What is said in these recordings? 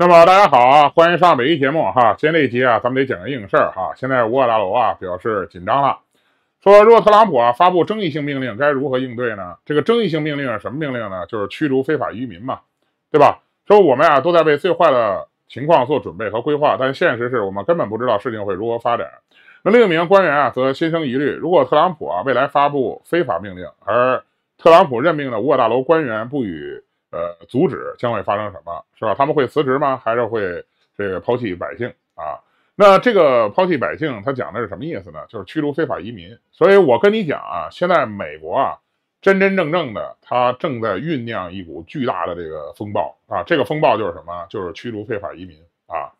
那么大家好啊，欢迎上本一节目哈。今天这集啊，咱们得讲个硬事儿哈。现在五角大楼啊表示紧张了，说如果特朗普啊发布争议性命令，该如何应对呢？这个争议性命令是什么命令呢？就是驱逐非法移民嘛，对吧？说我们啊都在为最坏的情况做准备和规划，但现实是我们根本不知道事情会如何发展。那另一名官员啊则心生疑虑，如果特朗普啊未来发布非法命令，而特朗普任命的五角大楼官员不与。呃，阻止将会发生什么，是吧？他们会辞职吗？还是会这个抛弃百姓啊？那这个抛弃百姓，他讲的是什么意思呢？就是驱逐非法移民。所以我跟你讲啊，现在美国啊，真真正正的，他正在酝酿一股巨大的这个风暴啊。这个风暴就是什么？就是驱逐非法移民啊。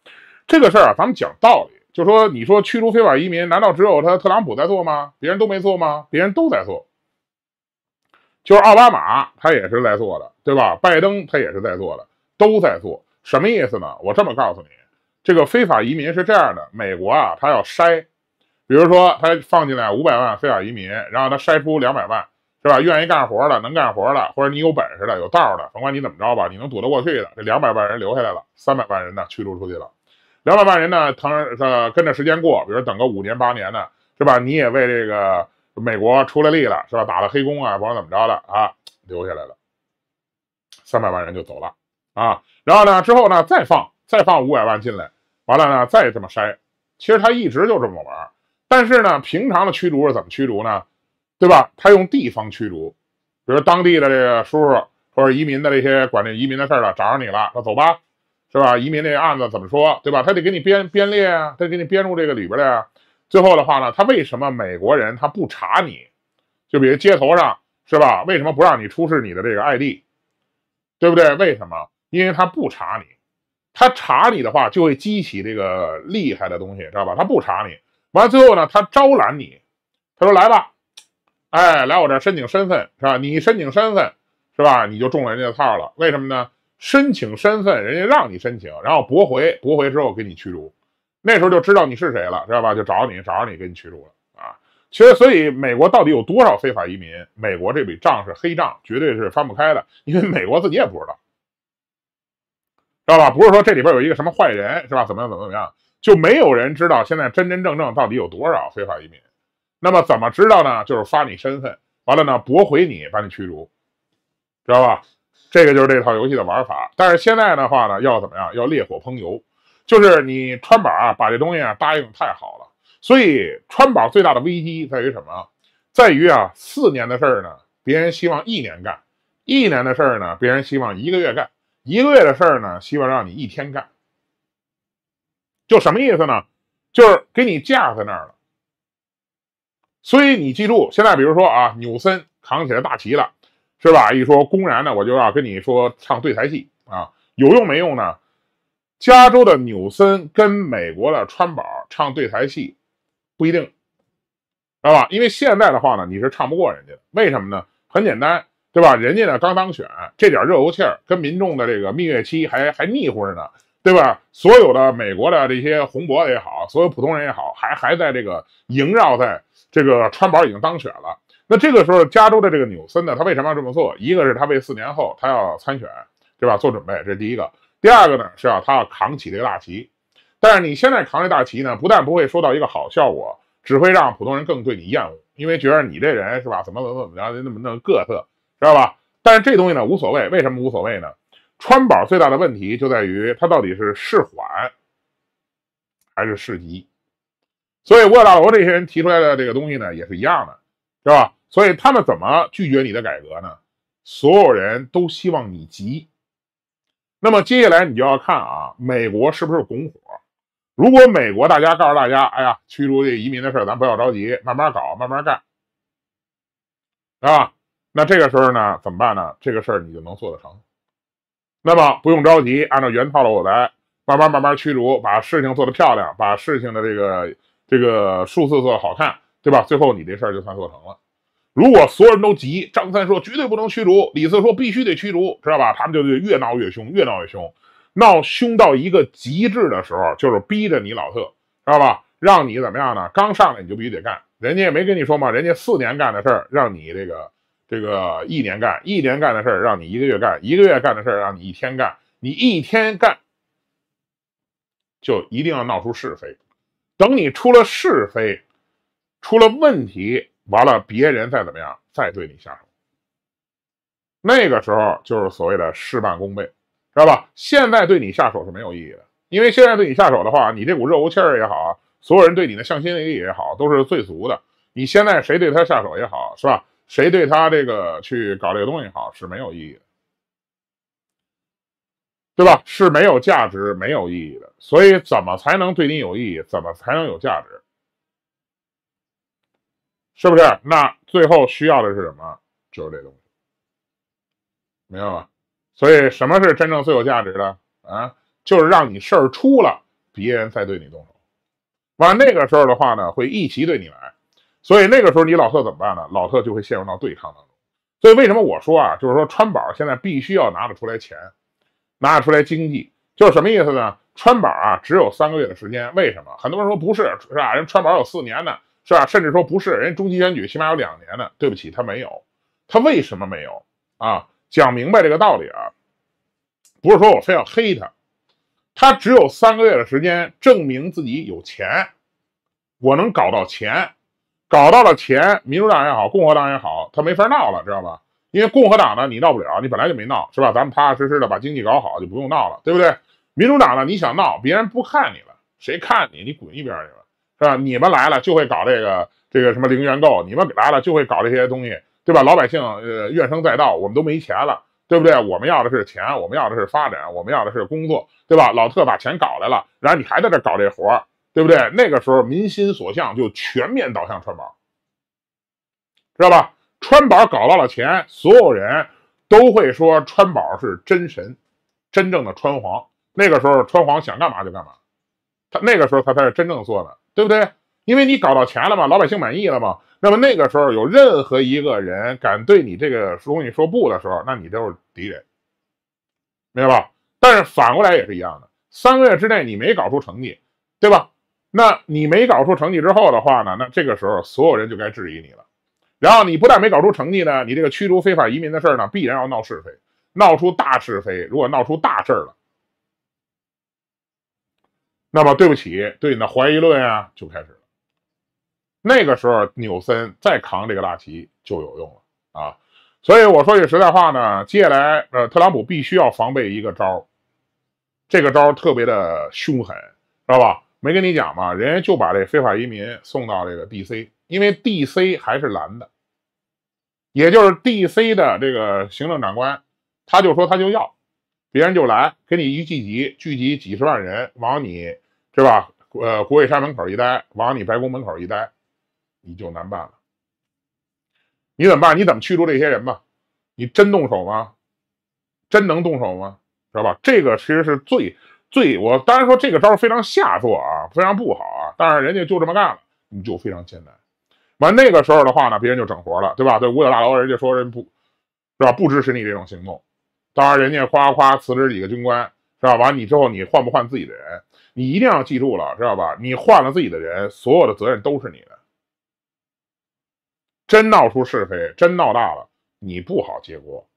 这个事儿啊，咱们讲道理，就说你说驱逐非法移民，难道只有他特朗普在做吗？别人都没做吗？别人都在做。就是奥巴马他也是在做的，对吧？拜登他也是在做的，都在做，什么意思呢？我这么告诉你，这个非法移民是这样的：美国啊，他要筛，比如说他放进来五百万非法移民，然后他筛出两百万，是吧？愿意干活的、能干活的，或者你有本事的、有道的，甭管你怎么着吧，你能躲得过去的这两百万人留下来了，三百万人呢驱逐出去了，两百万人呢，他呃跟着时间过，比如等个五年八年的，是吧？你也为这个。美国出了力了，是吧？打了黑工啊，不管怎么着的啊，留下来了，三百万人就走了啊。然后呢，之后呢，再放再放五百万进来，完了呢，再这么筛。其实他一直就这么玩。但是呢，平常的驱逐是怎么驱逐呢？对吧？他用地方驱逐，比如当地的这个叔叔或者移民的这些管这移民的事儿的找上你了，说走吧，是吧？移民个案子怎么说？对吧？他得给你编编列啊，他得给你编入这个里边的呀。最后的话呢，他为什么美国人他不查你？就比如街头上是吧？为什么不让你出示你的这个 ID，对不对？为什么？因为他不查你，他查你的话就会激起这个厉害的东西，知道吧？他不查你，完了最后呢，他招揽你，他说来吧，哎，来我这儿申请身份是吧？你申请身份是吧？你就中了人家的套了。为什么呢？申请身份，人家让你申请，然后驳回，驳回之后给你驱逐。那时候就知道你是谁了，知道吧？就找你，找着你，给你驱逐了啊！其实，所以美国到底有多少非法移民？美国这笔账是黑账，绝对是翻不开的，因为美国自己也不知道，知道吧？不是说这里边有一个什么坏人，是吧？怎么样，怎么怎么样？就没有人知道现在真真正正到底有多少非法移民。那么怎么知道呢？就是发你身份，完了呢，驳回你，把你驱逐，知道吧？这个就是这套游戏的玩法。但是现在的话呢，要怎么样？要烈火烹油。就是你川宝啊，把这东西啊答应太好了，所以川宝最大的危机在于什么？在于啊四年的事儿呢，别人希望一年干；一年的事儿呢，别人希望一个月干；一个月的事儿呢，希望让你一天干。就什么意思呢？就是给你架在那儿了。所以你记住，现在比如说啊，纽森扛起了大旗了，是吧？一说公然的，我就要跟你说唱对台戏啊，有用没用呢？加州的纽森跟美国的川宝唱对台戏，不一定，知道吧？因为现在的话呢，你是唱不过人家，的。为什么呢？很简单，对吧？人家呢刚当选，这点热乎气儿跟民众的这个蜜月期还还腻乎着呢，对吧？所有的美国的这些红脖也好，所有普通人也好，还还在这个萦绕在这个川宝已经当选了。那这个时候，加州的这个纽森呢，他为什么要这么做？一个是他为四年后他要参选，对吧？做准备，这是第一个。第二个呢，是要他要扛起这个大旗，但是你现在扛这大旗呢，不但不会收到一个好效果，只会让普通人更对你厌恶，因为觉得你这人是吧，怎么怎么怎么着，那么那么个色，知道吧？但是这东西呢无所谓，为什么无所谓呢？川宝最大的问题就在于他到底是释缓还是释急，所以沃大楼这些人提出来的这个东西呢也是一样的，是吧？所以他们怎么拒绝你的改革呢？所有人都希望你急。那么接下来你就要看啊，美国是不是拱火？如果美国大家告诉大家，哎呀，驱逐这移民的事儿，咱不要着急，慢慢搞，慢慢干，啊，那这个时候呢，怎么办呢？这个事儿你就能做得成。那么不用着急，按照原套路来，慢慢慢慢驱逐，把事情做得漂亮，把事情的这个这个数字做得好看，对吧？最后你这事儿就算做成了。如果所有人都急，张三说绝对不能驱逐，李四说必须得驱逐，知道吧？他们就就越闹越凶，越闹越凶，闹凶到一个极致的时候，就是逼着你老特，知道吧？让你怎么样呢？刚上来你就必须得干，人家也没跟你说嘛，人家四年干的事儿，让你这个这个一年干，一年干的事儿，让你一个月干，一个月干的事儿，让你一天干，你一天干，就一定要闹出是非。等你出了是非，出了问题。完了，别人再怎么样，再对你下手，那个时候就是所谓的事半功倍，知道吧？现在对你下手是没有意义的，因为现在对你下手的话，你这股热乎气儿也好，所有人对你的向心力也好，都是最足的。你现在谁对他下手也好，是吧？谁对他这个去搞这个东西好，是没有意义的，对吧？是没有价值、没有意义的。所以，怎么才能对你有意义？怎么才能有价值？是不是？那最后需要的是什么？就是这东西，明白吗？所以什么是真正最有价值的啊？就是让你事儿出了，别人再对你动手。完那个时候的话呢，会一齐对你来。所以那个时候你老特怎么办呢？老特就会陷入到对抗当中。所以为什么我说啊，就是说川宝现在必须要拿得出来钱，拿得出来经济，就是什么意思呢？川宝啊，只有三个月的时间。为什么？很多人说不是是吧？人川宝有四年呢。是吧？甚至说不是，人家中期选举起码有两年呢。对不起，他没有，他为什么没有啊？讲明白这个道理啊，不是说我非要黑他，他只有三个月的时间证明自己有钱，我能搞到钱，搞到了钱，民主党也好，共和党也好，他没法闹了，知道吧？因为共和党呢，你闹不了，你本来就没闹，是吧？咱们踏踏实实的把经济搞好，就不用闹了，对不对？民主党呢，你想闹，别人不看你了，谁看你？你滚一边去了。是吧？你们来了就会搞这个这个什么零元购，你们来了就会搞这些东西，对吧？老百姓呃怨声载道，我们都没钱了，对不对？我们要的是钱，我们要的是发展，我们要的是工作，对吧？老特把钱搞来了，然后你还在这搞这活，对不对？那个时候民心所向就全面导向川宝，知道吧？川宝搞到了钱，所有人都会说川宝是真神，真正的川皇。那个时候川皇想干嘛就干嘛，他那个时候他才是真正做的。对不对？因为你搞到钱了嘛，老百姓满意了嘛，那么那个时候有任何一个人敢对你这个东西说不的时候，那你就是敌人，明白吧？但是反过来也是一样的，三个月之内你没搞出成绩，对吧？那你没搞出成绩之后的话呢，那这个时候所有人就该质疑你了。然后你不但没搞出成绩呢，你这个驱逐非法移民的事儿呢，必然要闹是非，闹出大是非。如果闹出大事儿了。那么对不起，对你的怀疑论啊就开始了。那个时候纽森再扛这个大旗就有用了啊。所以我说句实在话呢，接下来呃，特朗普必须要防备一个招这个招特别的凶狠，知道吧？没跟你讲嘛，人家就把这非法移民送到这个 DC，因为 DC 还是蓝的，也就是 DC 的这个行政长官，他就说他就要。别人就来给你一聚集，聚集几十万人往你是吧？呃，国会山门口一待，往你白宫门口一待，你就难办了。你怎么办？你怎么驱逐这些人吧？你真动手吗？真能动手吗？知道吧？这个其实是最最，我当然说这个招非常下作啊，非常不好啊。但是人家就这么干了，你就非常艰难。完那个时候的话呢，别人就整活了，对吧？对五角大楼，人家说人不，是吧？不支持你这种行动。当然，人家夸夸辞职几个军官，知道吧？你之后你换不换自己的人，你一定要记住了，知道吧？你换了自己的人，所有的责任都是你的。真闹出是非，真闹大了，你不好接锅，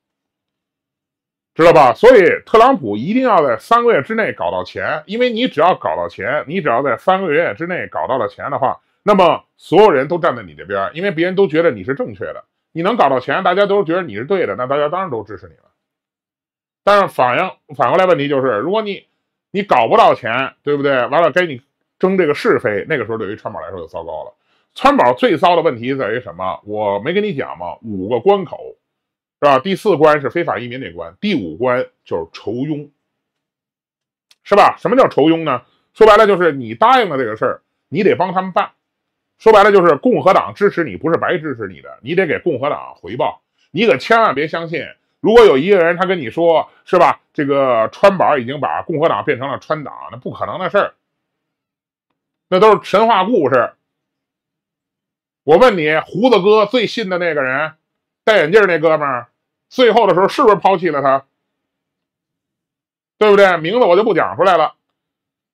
知道吧？所以特朗普一定要在三个月之内搞到钱，因为你只要搞到钱，你只要在三个月之内搞到了钱的话，那么所有人都站在你这边，因为别人都觉得你是正确的。你能搞到钱，大家都觉得你是对的，那大家当然都支持你了。但是反映反过来，问题就是，如果你你搞不到钱，对不对？完了，该你争这个是非，那个时候对于川宝来说就糟糕了。川宝最糟的问题在于什么？我没跟你讲吗？五个关口，是吧？第四关是非法移民那关，第五关就是仇庸，是吧？什么叫愁庸呢？说白了就是你答应了这个事儿，你得帮他们办。说白了就是共和党支持你不是白支持你的，你得给共和党回报。你可千万别相信。如果有一个人他跟你说是吧，这个川宝已经把共和党变成了川党，那不可能的事儿，那都是神话故事。我问你，胡子哥最信的那个人，戴眼镜那哥们儿，最后的时候是不是抛弃了他？对不对？名字我就不讲出来了，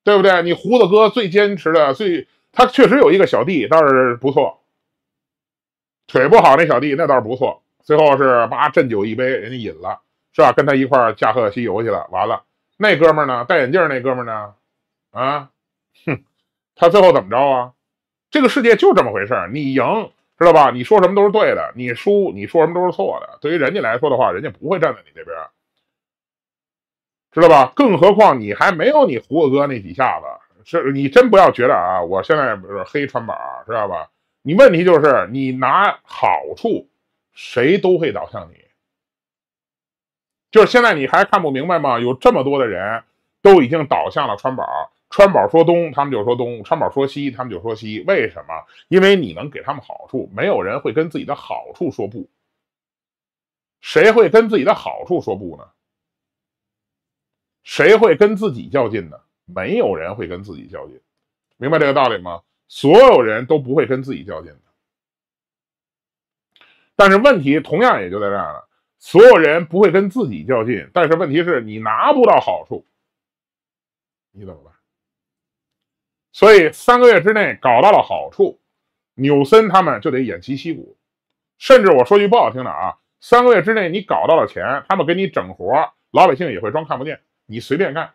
对不对？你胡子哥最坚持的最，他确实有一个小弟，倒是不错，腿不好那小弟那倒是不错。最后是把斟酒一杯，人家饮了，是吧？跟他一块儿驾鹤西游去了。完了，那哥们儿呢？戴眼镜那哥们儿呢？啊，哼，他最后怎么着啊？这个世界就这么回事儿，你赢知道吧？你说什么都是对的，你输你说什么都是错的。对于人家来说的话，人家不会站在你这边，知道吧？更何况你还没有你胡哥哥那几下子，是你真不要觉得啊，我现在不是黑穿板知道吧？你问题就是你拿好处。谁都会倒向你，就是现在你还看不明白吗？有这么多的人都已经倒向了川宝，川宝说东，他们就说东；川宝说西，他们就说西。为什么？因为你能给他们好处，没有人会跟自己的好处说不。谁会跟自己的好处说不呢？谁会跟自己较劲呢？没有人会跟自己较劲。明白这个道理吗？所有人都不会跟自己较劲。但是问题同样也就在这儿了，所有人不会跟自己较劲，但是问题是你拿不到好处，你怎么办？所以三个月之内搞到了好处，纽森他们就得偃旗息鼓。甚至我说句不好听的啊，三个月之内你搞到了钱，他们给你整活，老百姓也会装看不见，你随便干。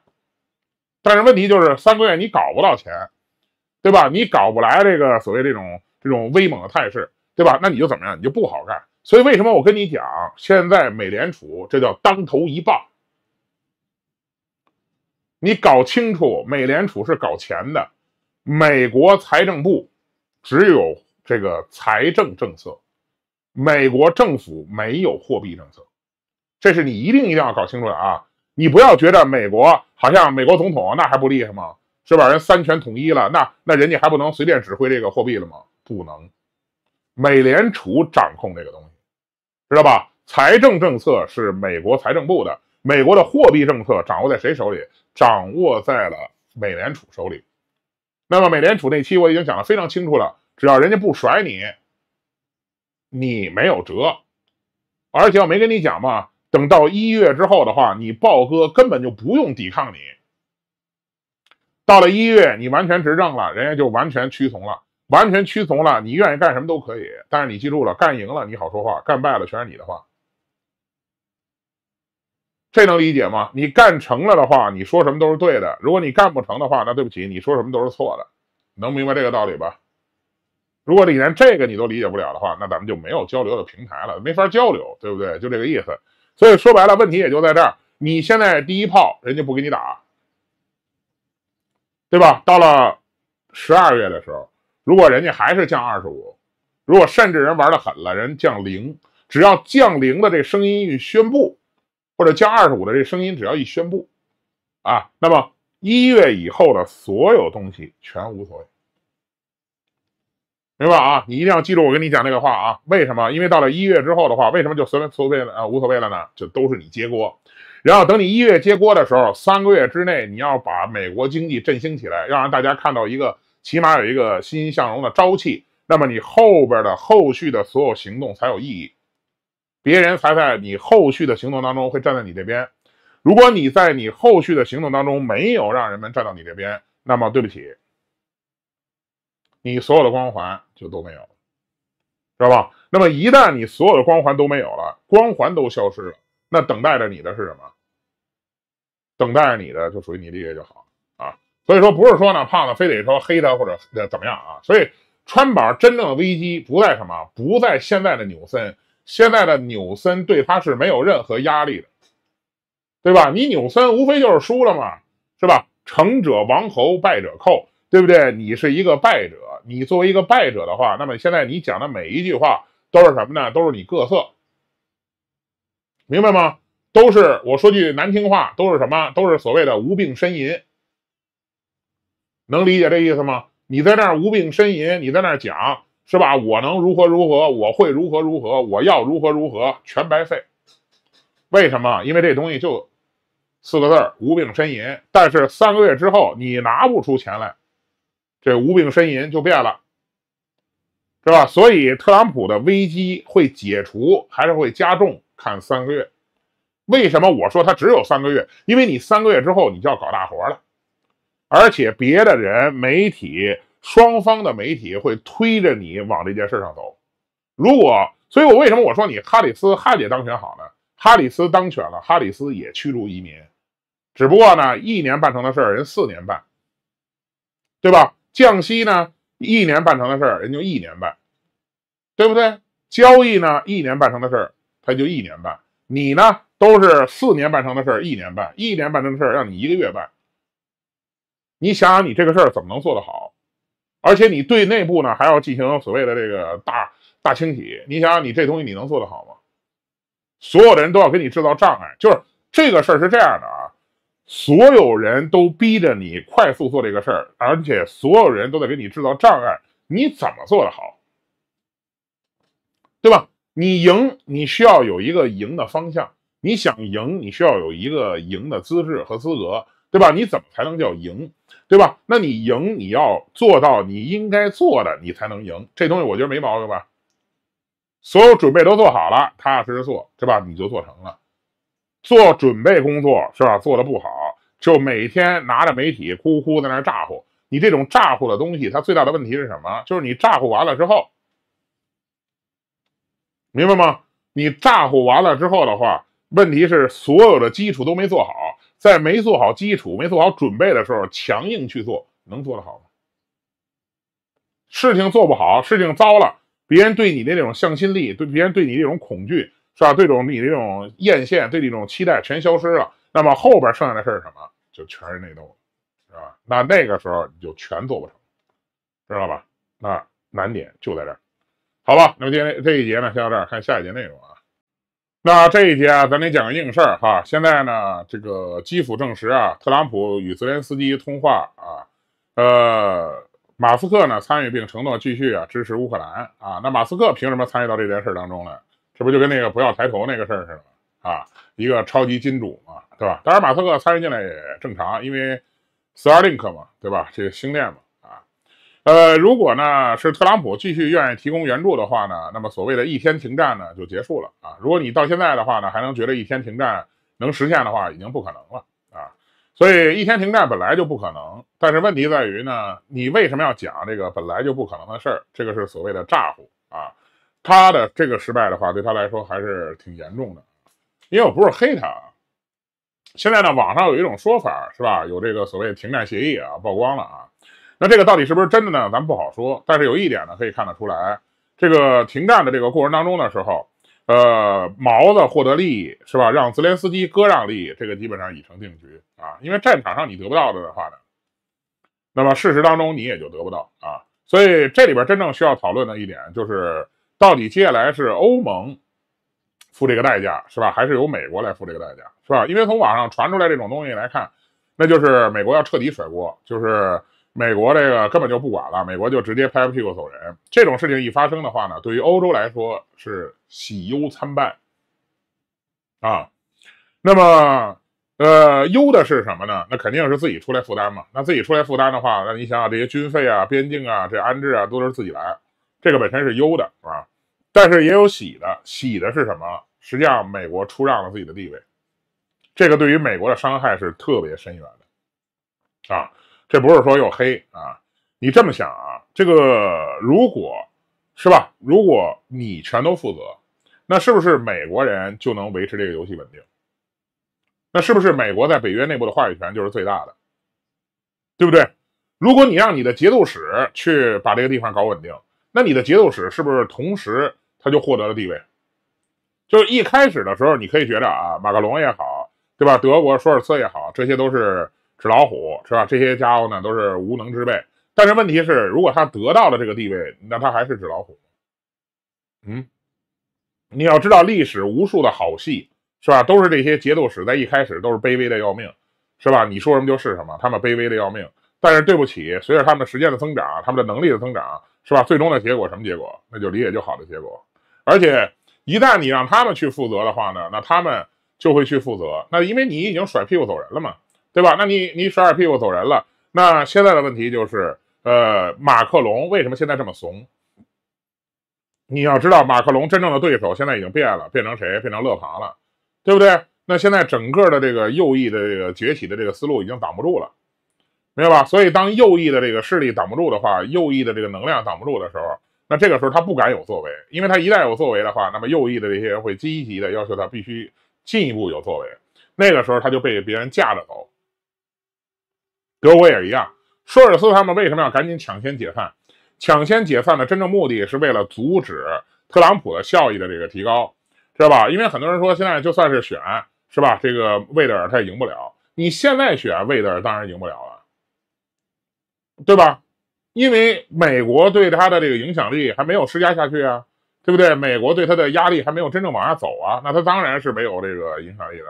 但是问题就是三个月你搞不到钱，对吧？你搞不来这个所谓这种这种威猛的态势。对吧？那你就怎么样？你就不好干。所以为什么我跟你讲，现在美联储这叫当头一棒。你搞清楚，美联储是搞钱的，美国财政部只有这个财政政策，美国政府没有货币政策，这是你一定一定要搞清楚的啊！你不要觉得美国好像美国总统那还不厉害吗？是吧？人三权统一了，那那人家还不能随便指挥这个货币了吗？不能。美联储掌控这个东西，知道吧？财政政策是美国财政部的，美国的货币政策掌握在谁手里？掌握在了美联储手里。那么美联储那期我已经讲的非常清楚了，只要人家不甩你，你没有辙。而且我没跟你讲嘛，等到一月之后的话，你豹哥根本就不用抵抗你。到了一月，你完全执政了，人家就完全屈从了。完全屈从了，你愿意干什么都可以，但是你记住了，干赢了你好说话，干败了全是你的话，这能理解吗？你干成了的话，你说什么都是对的；如果你干不成的话，那对不起，你说什么都是错的。能明白这个道理吧？如果你连这个你都理解不了的话，那咱们就没有交流的平台了，没法交流，对不对？就这个意思。所以说白了，问题也就在这儿。你现在第一炮人家不给你打，对吧？到了十二月的时候。如果人家还是降二十五，如果甚至人玩的狠了，人降零，只要降零的这声音一宣布，或者降二十五的这声音只要一宣布，啊，那么一月以后的所有东西全无所谓，明白啊？你一定要记住我跟你讲那个话啊！为什么？因为到了一月之后的话，为什么就随所谓了啊无所谓了呢？就都是你接锅。然后等你一月接锅的时候，三个月之内你要把美国经济振兴起来，要让大家看到一个。起码有一个欣欣向荣的朝气，那么你后边的后续的所有行动才有意义，别人才在你后续的行动当中会站在你这边。如果你在你后续的行动当中没有让人们站到你这边，那么对不起，你所有的光环就都没有，知道吧？那么一旦你所有的光环都没有了，光环都消失了，那等待着你的是什么？等待着你的就属于你厉害就好了。所以说不是说呢，胖子非得说黑他或者呃怎么样啊？所以川宝真正的危机不在什么，不在现在的纽森，现在的纽森对他是没有任何压力的，对吧？你纽森无非就是输了嘛，是吧？成者王侯，败者寇，对不对？你是一个败者，你作为一个败者的话，那么现在你讲的每一句话都是什么呢？都是你各色，明白吗？都是我说句难听话，都是什么？都是所谓的无病呻吟。能理解这意思吗？你在那儿无病呻吟，你在那儿讲是吧？我能如何如何，我会如何如何，我要如何如何，全白费。为什么？因为这东西就四个字儿：无病呻吟。但是三个月之后，你拿不出钱来，这无病呻吟就变了，是吧？所以特朗普的危机会解除还是会加重？看三个月。为什么我说他只有三个月？因为你三个月之后，你就要搞大活了。而且别的人、媒体双方的媒体会推着你往这件事上走。如果，所以我为什么我说你哈里斯哈姐当选好呢？哈里斯当选了，哈里斯也驱逐移民，只不过呢，一年办成的事儿人四年办，对吧？降息呢，一年办成的事儿人就一年办，对不对？交易呢，一年办成的事儿他就一年办，你呢都是四年办成的事儿一年办，一年办成的事儿让你一个月办。你想想，你这个事儿怎么能做得好？而且你对内部呢，还要进行所谓的这个大大清洗。你想想，你这东西你能做得好吗？所有的人都要给你制造障碍，就是这个事儿是这样的啊！所有人都逼着你快速做这个事儿，而且所有人都在给你制造障碍，你怎么做得好？对吧？你赢，你需要有一个赢的方向；你想赢，你需要有一个赢的资质和资格，对吧？你怎么才能叫赢？对吧？那你赢，你要做到你应该做的，你才能赢。这东西我觉得没毛病吧？所有准备都做好了，踏踏实实做，对吧？你就做成了。做准备工作是吧？做的不好，就每天拿着媒体呼呼在那咋呼。你这种咋呼的东西，它最大的问题是什么？就是你咋呼完了之后，明白吗？你咋呼完了之后的话，问题是所有的基础都没做好。在没做好基础、没做好准备的时候，强硬去做，能做得好吗？事情做不好，事情糟了，别人对你的那种向心力，对别人对你这种恐惧，是吧？对这种你这种艳羡，对这种期待全消失了。那么后边剩下的事儿什么，就全是内斗，了，是吧？那那个时候你就全做不成，知道吧？那难点就在这儿。好吧，那么今天这一节呢，先到这儿，看下一节内容啊。那这一节啊，咱得讲个硬事儿哈。现在呢，这个基辅证实啊，特朗普与泽连斯基通话啊，呃，马斯克呢参与并承诺继续啊支持乌克兰啊。那马斯克凭什么参与到这件事当中来？这不就跟那个不要抬头那个事儿似的吗？啊？一个超级金主嘛，对吧？当然马斯克参与进来也正常，因为 Starlink 嘛，对吧？这个星链嘛。呃，如果呢是特朗普继续愿意提供援助的话呢，那么所谓的一天停战呢就结束了啊。如果你到现在的话呢还能觉得一天停战能实现的话，已经不可能了啊。所以一天停战本来就不可能。但是问题在于呢，你为什么要讲这个本来就不可能的事儿？这个是所谓的诈唬啊？他的这个失败的话，对他来说还是挺严重的。因为我不是黑他啊。现在呢，网上有一种说法是吧，有这个所谓停战协议啊曝光了啊。那这个到底是不是真的呢？咱不好说。但是有一点呢，可以看得出来，这个停战的这个过程当中的时候，呃，毛子获得利益是吧？让泽连斯基割让利益，这个基本上已成定局啊。因为战场上你得不到的话呢，那么事实当中你也就得不到啊。所以这里边真正需要讨论的一点就是，到底接下来是欧盟付这个代价是吧？还是由美国来付这个代价是吧？因为从网上传出来这种东西来看，那就是美国要彻底甩锅，就是。美国这个根本就不管了，美国就直接拍拍屁股走人。这种事情一发生的话呢，对于欧洲来说是喜忧参半啊。那么，呃，忧的是什么呢？那肯定是自己出来负担嘛。那自己出来负担的话，那你想想这些军费啊、边境啊、这安置啊，都是自己来，这个本身是忧的，是吧？但是也有喜的，喜的是什么？实际上，美国出让了自己的地位，这个对于美国的伤害是特别深远的，啊。这不是说又黑啊！你这么想啊？这个如果，是吧？如果你全都负责，那是不是美国人就能维持这个游戏稳定？那是不是美国在北约内部的话语权就是最大的，对不对？如果你让你的节度使去把这个地方搞稳定，那你的节度使是不是同时他就获得了地位？就是一开始的时候，你可以觉得啊，马克龙也好，对吧？德国舒尔茨也好，这些都是。纸老虎是吧？这些家伙呢都是无能之辈。但是问题是，如果他得到了这个地位，那他还是纸老虎。嗯，你要知道，历史无数的好戏是吧，都是这些节度使在一开始都是卑微的要命，是吧？你说什么就是什么，他们卑微的要命。但是对不起，随着他们时间的增长，他们的能力的增长，是吧？最终的结果什么结果？那就理解就好的结果。而且一旦你让他们去负责的话呢，那他们就会去负责。那因为你已经甩屁股走人了嘛。对吧？那你你甩甩屁股走人了。那现在的问题就是，呃，马克龙为什么现在这么怂？你要知道，马克龙真正的对手现在已经变了，变成谁？变成勒庞了，对不对？那现在整个的这个右翼的这个崛起的这个思路已经挡不住了，明白吧？所以，当右翼的这个势力挡不住的话，右翼的这个能量挡不住的时候，那这个时候他不敢有作为，因为他一旦有作为的话，那么右翼的这些人会积极的要求他必须进一步有作为。那个时候他就被别人架着走。德国也一样，舒尔茨他们为什么要赶紧抢先解散？抢先解散的真正目的是为了阻止特朗普的效益的这个提高，知道吧？因为很多人说现在就算是选，是吧？这个魏德尔他也赢不了。你现在选魏德尔，当然赢不了了，对吧？因为美国对他的这个影响力还没有施加下去啊，对不对？美国对他的压力还没有真正往下走啊，那他当然是没有这个影响力的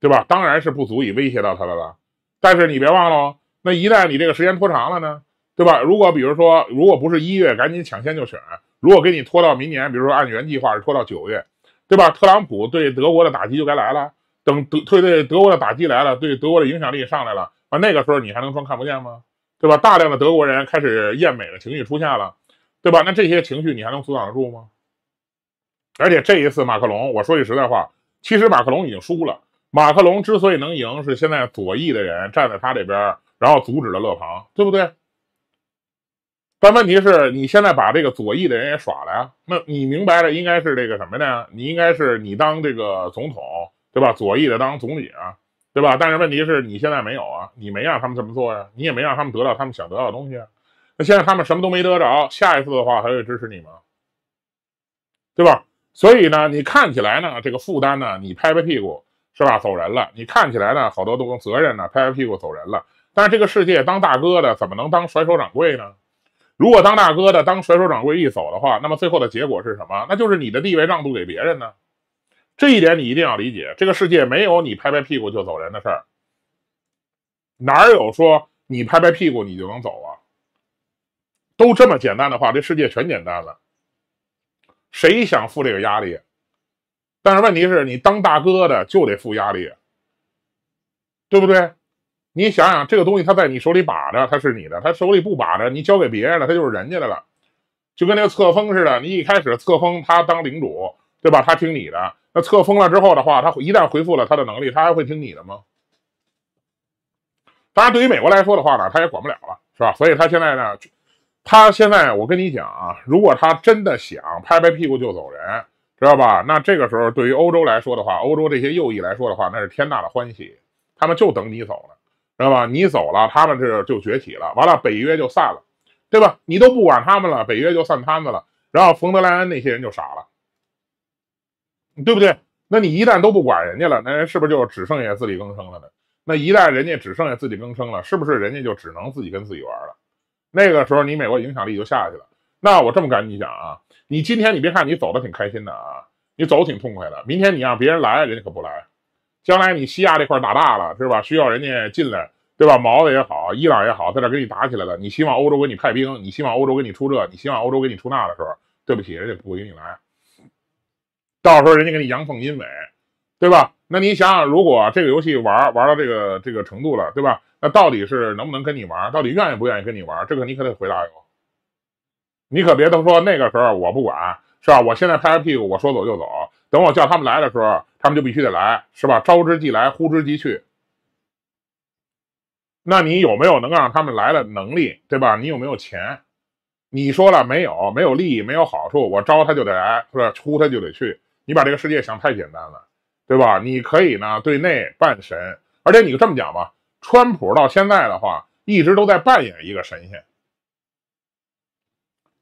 对吧？当然是不足以威胁到他的了。但是你别忘了，那一旦你这个时间拖长了呢，对吧？如果比如说，如果不是一月，赶紧抢先就选；如果给你拖到明年，比如说按原计划是拖到九月，对吧？特朗普对德国的打击就该来了。等德对对德国的打击来了，对德国的影响力上来了，啊，那个时候你还能装看不见吗？对吧？大量的德国人开始厌美的情绪出现了，对吧？那这些情绪你还能阻挡得住吗？而且这一次马克龙，我说句实在话，其实马克龙已经输了。马克龙之所以能赢，是现在左翼的人站在他这边，然后阻止了勒庞，对不对？但问题是你现在把这个左翼的人也耍了呀？那你明白了，应该是这个什么呢？你应该是你当这个总统，对吧？左翼的当总理啊，对吧？但是问题是你现在没有啊，你没让他们这么做呀，你也没让他们得到他们想得到的东西啊。那现在他们什么都没得着，下一次的话还会支持你吗？对吧？所以呢，你看起来呢，这个负担呢，你拍拍屁股。是吧？走人了，你看起来呢，好多都责任呢，拍拍屁股走人了。但是这个世界当大哥的怎么能当甩手掌柜呢？如果当大哥的当甩手掌柜一走的话，那么最后的结果是什么？那就是你的地位让渡给别人呢。这一点你一定要理解，这个世界没有你拍拍屁股就走人的事儿，哪有说你拍拍屁股你就能走啊？都这么简单的话，这世界全简单了。谁想负这个压力？但是问题是你当大哥的就得负压力，对不对？你想想这个东西他在你手里把着，他是你的；他手里不把着，你交给别人了，他就是人家的了。就跟那个册封似的，你一开始册封他当领主，对吧？他听你的。那册封了之后的话，他一旦恢复了他的能力，他还会听你的吗？当然，对于美国来说的话呢，他也管不了了，是吧？所以他现在呢，他现在我跟你讲啊，如果他真的想拍拍屁股就走人。知道吧？那这个时候，对于欧洲来说的话，欧洲这些右翼来说的话，那是天大的欢喜。他们就等你走了，知道吧？你走了，他们这就崛起了，完了，北约就散了，对吧？你都不管他们了，北约就散摊子了。然后冯德莱恩那些人就傻了，对不对？那你一旦都不管人家了，那是不是就只剩下自力更生了呢？那一旦人家只剩下自力更生了，是不是人家就只能自己跟自己玩了？那个时候，你美国影响力就下去了。那我这么跟你讲啊。你今天你别看你走的挺开心的啊，你走挺痛快的。明天你让别人来，人家可不来。将来你西亚这块打大了，是吧？需要人家进来，对吧？毛子也好，伊朗也好，在这给你打起来了。你希望欧洲给你派兵，你希望欧洲给你出这，你希望欧洲给你出那的时候，对不起，人家不给你来。到时候人家给你阳奉阴违，对吧？那你想想，如果这个游戏玩玩到这个这个程度了，对吧？那到底是能不能跟你玩？到底愿意不愿意跟你玩？这个你可得回答我。你可别都说那个时候我不管，是吧？我现在拍拍屁股，我说走就走。等我叫他们来的时候，他们就必须得来，是吧？招之即来，呼之即去。那你有没有能让他们来的能力，对吧？你有没有钱？你说了没有？没有利益，没有好处，我招他就得来，是吧？呼他就得去。你把这个世界想太简单了，对吧？你可以呢，对内扮神，而且你这么讲吧，川普到现在的话，一直都在扮演一个神仙。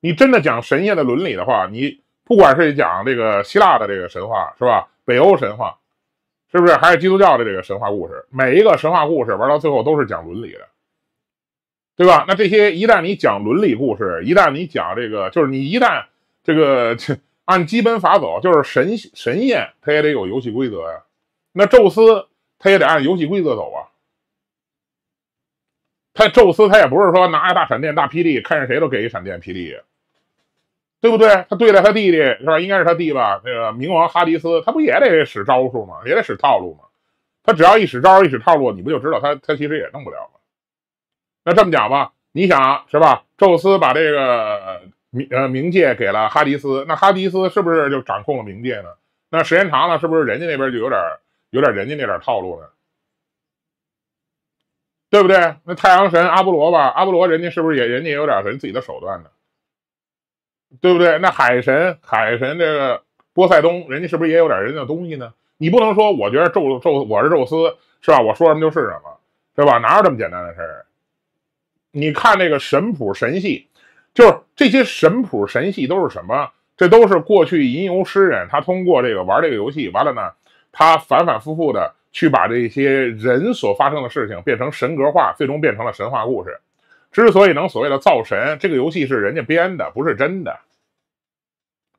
你真的讲神业的伦理的话，你不管是讲这个希腊的这个神话是吧？北欧神话是不是？还是基督教的这个神话故事？每一个神话故事玩到最后都是讲伦理的，对吧？那这些一旦你讲伦理故事，一旦你讲这个，就是你一旦这个 按基本法走，就是神神业，他也得有游戏规则呀。那宙斯他也得按游戏规则走啊。他宙斯他也不是说拿一大闪电大霹雳，看见谁都给一闪电霹雳。对不对？他对待他弟弟是吧？应该是他弟吧？那个冥王哈迪斯，他不也得使招数吗？也得使套路吗？他只要一使招，一使套路，你不就知道他他其实也弄不了吗？那这么讲吧，你想是吧？宙斯把这个冥呃冥界给了哈迪斯，那哈迪斯是不是就掌控了冥界呢？那时间长了，是不是人家那边就有点有点人家那点套路呢？对不对？那太阳神阿波罗吧，阿波罗人家是不是也人家也有点人自己的手段呢？对不对？那海神海神这个波塞冬，人家是不是也有点人家的东西呢？你不能说，我觉得宙宙我是宙斯，是吧？我说什么就是什么，对吧？哪有这么简单的事？你看那个神谱神系，就是这些神谱神系都是什么？这都是过去吟游诗人他通过这个玩这个游戏完了呢，他反反复复的去把这些人所发生的事情变成神格化，最终变成了神话故事。之所以能所谓的造神，这个游戏是人家编的，不是真的，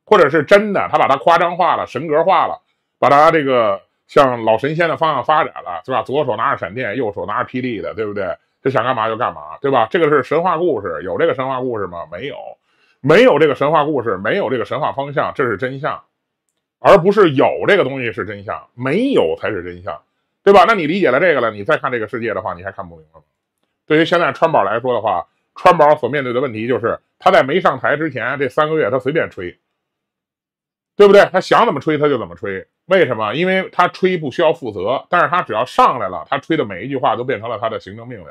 或者是真的，他把它夸张化了，神格化了，把它这个向老神仙的方向发展了，是吧？左手拿着闪电，右手拿着霹雳的，对不对？他想干嘛就干嘛，对吧？这个是神话故事，有这个神话故事吗？没有，没有这个神话故事，没有这个神话方向，这是真相，而不是有这个东西是真相，没有才是真相，对吧？那你理解了这个了，你再看这个世界的话，你还看不明白吗？对于现在川宝来说的话，川宝所面对的问题就是他在没上台之前这三个月他随便吹，对不对？他想怎么吹他就怎么吹。为什么？因为他吹不需要负责，但是他只要上来了，他吹的每一句话都变成了他的行政命令。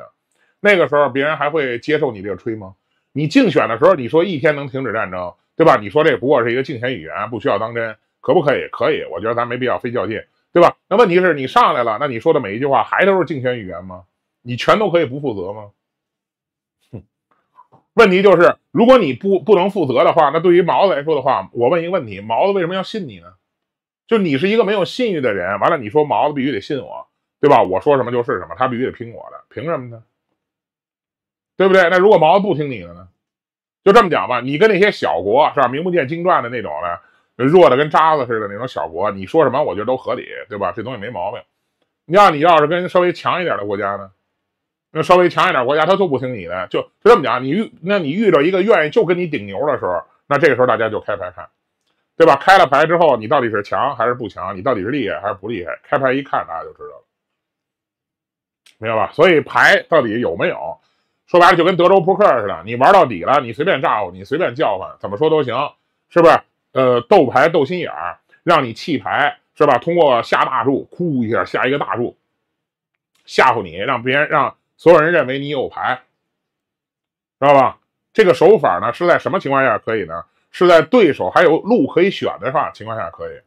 那个时候别人还会接受你这个吹吗？你竞选的时候你说一天能停止战争，对吧？你说这不过是一个竞选语言，不需要当真，可不可以？可以，我觉得咱没必要非较劲，对吧？那问题是你上来了，那你说的每一句话还都是竞选语言吗？你全都可以不负责吗？哼，问题就是，如果你不不能负责的话，那对于毛子来说的话，我问一个问题：毛子为什么要信你呢？就你是一个没有信誉的人，完了你说毛子必须得信我，对吧？我说什么就是什么，他必须得听我的，凭什么呢？对不对？那如果毛子不听你的呢？就这么讲吧，你跟那些小国是吧，名不见经传的那种的，弱的跟渣子似的那种小国，你说什么我觉得都合理，对吧？这东西没毛病。要你要是跟稍微强一点的国家呢？那稍微强一点国家，他就不听你的，就就这么讲。你遇那你遇到一个愿意就跟你顶牛的时候，那这个时候大家就开牌看，对吧？开了牌之后，你到底是强还是不强？你到底是厉害还是不厉害？开牌一看，大家就知道了，明白吧？所以牌到底有没有，说白了就跟德州扑克似的，你玩到底了，你随便炸呼，你随便叫唤，怎么说都行，是不是？呃，斗牌斗心眼儿，让你弃牌是吧？通过下大注，哭一下下一个大注，吓唬你，让别人让。所有人认为你有牌，知道吧？这个手法呢是在什么情况下可以呢？是在对手还有路可以选的话情况下可以。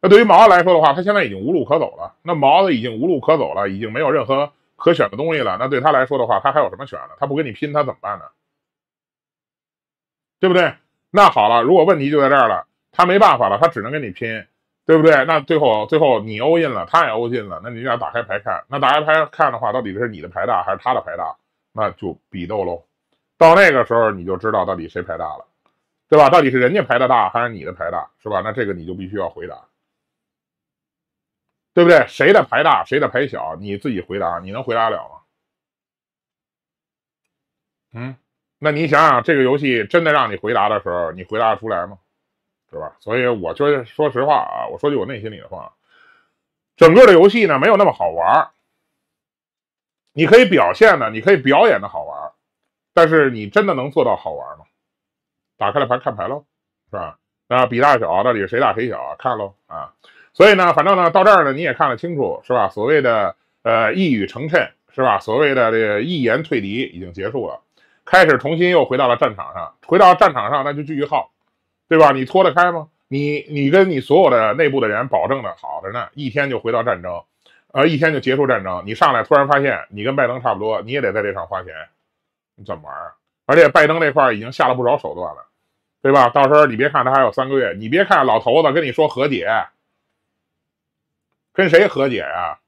那对于毛来说的话，他现在已经无路可走了。那毛已经无路可走了，已经没有任何可选的东西了。那对他来说的话，他还有什么选呢？他不跟你拼，他怎么办呢？对不对？那好了，如果问题就在这儿了，他没办法了，他只能跟你拼。对不对？那最后最后你欧进了，他也欧进了，那你俩打开牌看，那打开牌看的话，到底是你的牌大还是他的牌大？那就比斗喽。到那个时候你就知道到底谁牌大了，对吧？到底是人家牌的大还是你的牌大，是吧？那这个你就必须要回答，对不对？谁的牌大，谁的牌小，你自己回答，你能回答了吗？嗯，那你想想这个游戏真的让你回答的时候，你回答出来吗？是吧？所以我说，说实话啊，我说句我内心里的话，整个的游戏呢没有那么好玩儿。你可以表现呢，你可以表演的好玩儿，但是你真的能做到好玩吗？打开了牌看牌喽，是吧？那比大小，到底是谁大谁小啊？看喽啊！所以呢，反正呢，到这儿呢你也看得清楚，是吧？所谓的呃一语成谶，是吧？所谓的这个一言退敌已经结束了，开始重新又回到了战场上，回到战场上那就继续耗。对吧？你拖得开吗？你你跟你所有的内部的人保证的好着呢，一天就回到战争，呃，一天就结束战争。你上来突然发现，你跟拜登差不多，你也得在这上花钱，你怎么玩啊？而且拜登那块已经下了不少手段了，对吧？到时候你别看他还有三个月，你别看老头子跟你说和解，跟谁和解呀？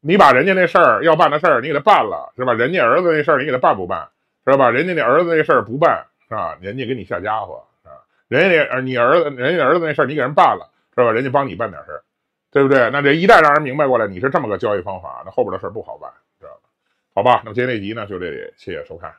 你把人家那事儿要办的事儿你给他办了是吧？人家儿子那事儿你给他办不办是吧？人家那儿子那事儿不办是吧？人家给你下家伙。人家，儿你儿子，人家儿子那事儿你给人办了，是吧？人家帮你办点事儿，对不对？那这一旦让人明白过来，你是这么个交易方法，那后边的事儿不好办，知道吧？好吧，那么今天这集呢，就这里，谢谢收看。